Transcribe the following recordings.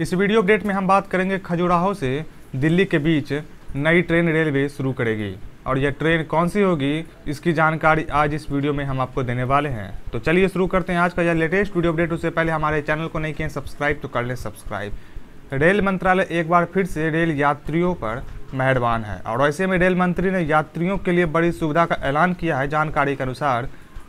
इस video update में हम बात करेंगे खजुराहो से दिल्ली के बीच नई ट्रेन रेलवे शुरू करेगी और यह ट्रेन कौन सी होगी इसकी जानकारी आज इस वीडियो में हम आपको देने वाले हैं तो चलिए शुरू करते हैं आज का यह लेटेस्ट वीडियो अपडेट उससे पहले हमारे चैनल को नहीं किए सब्सक्राइब तो कर लें सब्सक्राइब रेल मंत्रालय एक बार फिर से रेल यात्रियों पर मेहरबान है और ऐसे में रेल मंत्री ने यात्रियों के लिए बड़ी सुविधा का ऐलान किया है जानकारी के अनुसार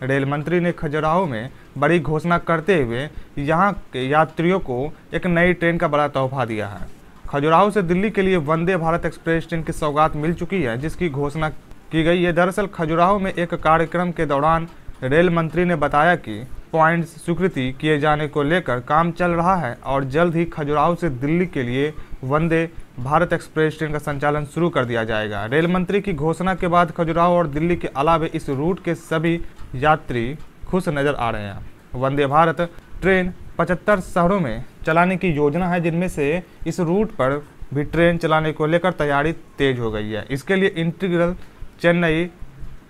रेल मंत्री ने खजुराहो में बड़ी घोषणा करते हुए यहाँ के यात्रियों को एक नई ट्रेन का बड़ा तोहफा दिया है खजुराहो से दिल्ली के लिए वंदे भारत एक्सप्रेस ट्रेन की सौगात मिल चुकी है जिसकी घोषणा की गई है दरअसल खजुराहो में एक कार्यक्रम के दौरान रेल मंत्री ने बताया कि पॉइंट्स स्वीकृति किए जाने को लेकर काम चल रहा है और जल्द ही खजुराहो से दिल्ली के लिए वंदे भारत एक्सप्रेस ट्रेन का संचालन शुरू कर दिया जाएगा रेल मंत्री की घोषणा के बाद खजुराहो और दिल्ली के अलावे इस रूट के सभी यात्री खुश नज़र आ रहे हैं वंदे भारत ट्रेन 75 शहरों में चलाने की योजना है जिनमें से इस रूट पर भी ट्रेन चलाने को लेकर तैयारी तेज हो गई है इसके लिए इंटीग्रल चेन्नई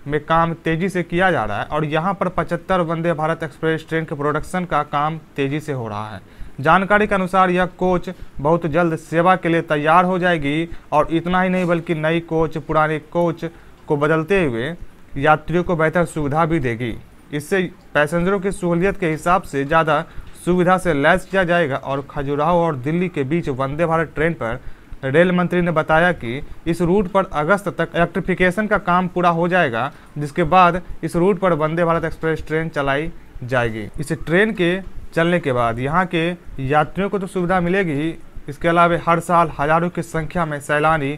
में काम तेज़ी से किया जा रहा है और यहाँ पर 75 वंदे भारत एक्सप्रेस ट्रेन के प्रोडक्शन का काम तेज़ी से हो रहा है जानकारी के अनुसार यह कोच बहुत जल्द सेवा के लिए तैयार हो जाएगी और इतना ही नहीं बल्कि नई कोच पुराने कोच को बदलते हुए यात्रियों को बेहतर सुविधा भी देगी इससे पैसेंजरों की सहूलियत के हिसाब से ज़्यादा सुविधा से लैस किया जाएगा और खजुराहो और दिल्ली के बीच वंदे भारत ट्रेन पर रेल मंत्री ने बताया कि इस रूट पर अगस्त तक इलेक्ट्रिफिकेशन का काम पूरा हो जाएगा जिसके बाद इस रूट पर वंदे भारत एक्सप्रेस ट्रेन चलाई जाएगी इस ट्रेन के चलने के बाद यहाँ के यात्रियों को तो सुविधा मिलेगी ही इसके अलावा हर साल हज़ारों की संख्या में सैलानी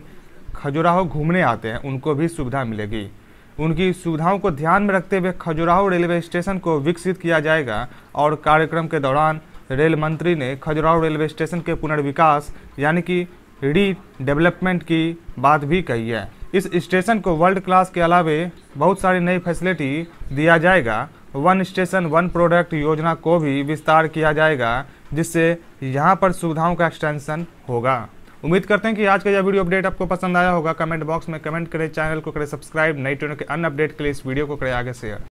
खजुराहो घूमने आते हैं उनको भी सुविधा मिलेगी उनकी सुविधाओं को ध्यान में रखते हुए खजुराहो रेलवे स्टेशन को विकसित किया जाएगा और कार्यक्रम के दौरान रेल मंत्री ने खजुराहो रेलवे स्टेशन के पुनर्विकास यानी कि री डेवलपमेंट की बात भी कही है इस स्टेशन को वर्ल्ड क्लास के अलावे बहुत सारी नई फैसिलिटी दिया जाएगा वन स्टेशन वन प्रोडक्ट योजना को भी विस्तार किया जाएगा जिससे यहाँ पर सुविधाओं का एक्सटेंशन होगा उम्मीद करते हैं कि आज का यह वीडियो अपडेट आपको पसंद आया होगा कमेंट बॉक्स में कमेंट करें चैनल को करें सब्सक्राइब नई ट्रेनों के अन अपडेट के लिए इस वीडियो को करें आगे शेयर